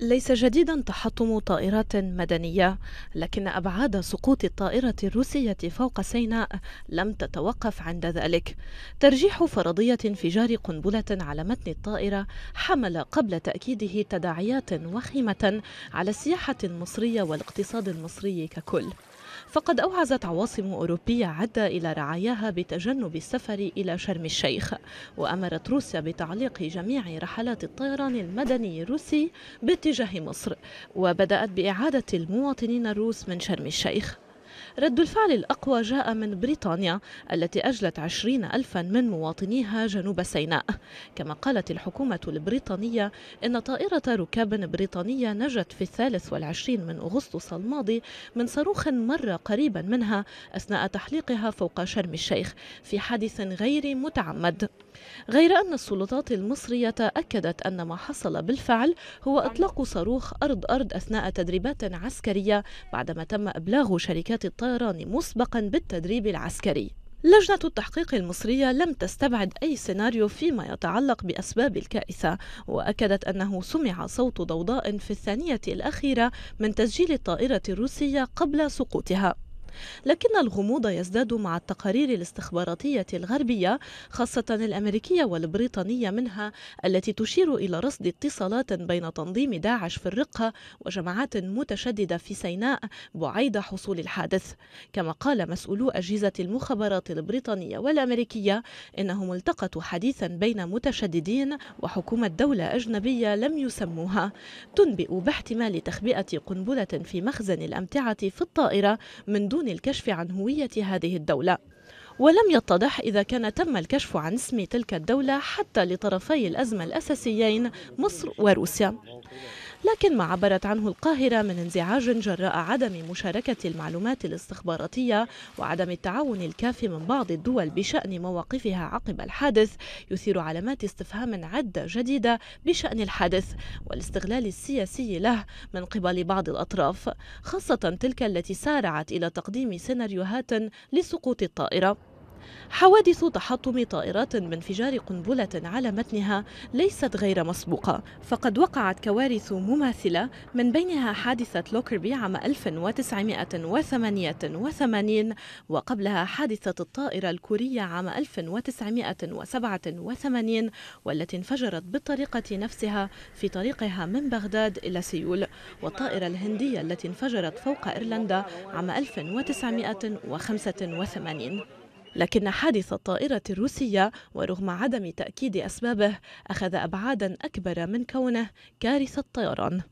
ليس جديدا تحطم طائرات مدنية لكن أبعاد سقوط الطائرة الروسية فوق سيناء لم تتوقف عند ذلك ترجيح فرضية انفجار قنبلة على متن الطائرة حمل قبل تأكيده تداعيات وخيمة على السياحة المصرية والاقتصاد المصري ككل فقد أوعزت عواصم أوروبية عدة إلى رعاياها بتجنب السفر إلى شرم الشيخ وأمرت روسيا بتعليق جميع رحلات الطيران المدني الروسي باتجاه مصر وبدأت بإعادة المواطنين الروس من شرم الشيخ رد الفعل الأقوى جاء من بريطانيا التي أجلت عشرين ألفا من مواطنيها جنوب سيناء كما قالت الحكومة البريطانية إن طائرة ركاب بريطانية نجت في الثالث والعشرين من أغسطس الماضي من صاروخ مر قريبا منها أثناء تحليقها فوق شرم الشيخ في حادث غير متعمد غير أن السلطات المصرية أكدت أن ما حصل بالفعل هو إطلاق صاروخ أرض أرض أثناء تدريبات عسكرية بعدما تم إبلاغ شركات الطيران مسبقا بالتدريب العسكري لجنة التحقيق المصرية لم تستبعد أي سيناريو فيما يتعلق بأسباب الكارثة وأكدت أنه سمع صوت ضوضاء في الثانية الأخيرة من تسجيل الطائرة الروسية قبل سقوطها لكن الغموض يزداد مع التقارير الاستخباراتية الغربية خاصة الأمريكية والبريطانية منها التي تشير إلى رصد اتصالات بين تنظيم داعش في الرقة وجماعات متشددة في سيناء بعيد حصول الحادث كما قال مسؤولو أجهزة المخابرات البريطانية والأمريكية إنهم التقطوا حديثا بين متشددين وحكومة دولة أجنبية لم يسموها تنبئ باحتمال تخبئة قنبلة في مخزن الأمتعة في الطائرة من دون دون الكشف عن هوية هذه الدولة ولم يتضح إذا كان تم الكشف عن اسم تلك الدولة حتى لطرفي الأزمة الأساسيين مصر وروسيا لكن ما عبرت عنه القاهرة من انزعاج جراء عدم مشاركة المعلومات الاستخباراتية وعدم التعاون الكافي من بعض الدول بشأن مواقفها عقب الحادث يثير علامات استفهام عدة جديدة بشأن الحادث والاستغلال السياسي له من قبل بعض الأطراف خاصة تلك التي سارعت إلى تقديم سيناريوهات لسقوط الطائرة حوادث تحطم طائرات بانفجار قنبلة على متنها ليست غير مسبوقة فقد وقعت كوارث مماثلة من بينها حادثة لوكربي عام 1988 وقبلها حادثة الطائرة الكورية عام 1987 والتي انفجرت بالطريقة نفسها في طريقها من بغداد إلى سيول والطائرة الهندية التي انفجرت فوق إيرلندا عام 1985 لكن حادث الطائرة الروسية ورغم عدم تأكيد أسبابه أخذ أبعادا أكبر من كونه كارثة طيران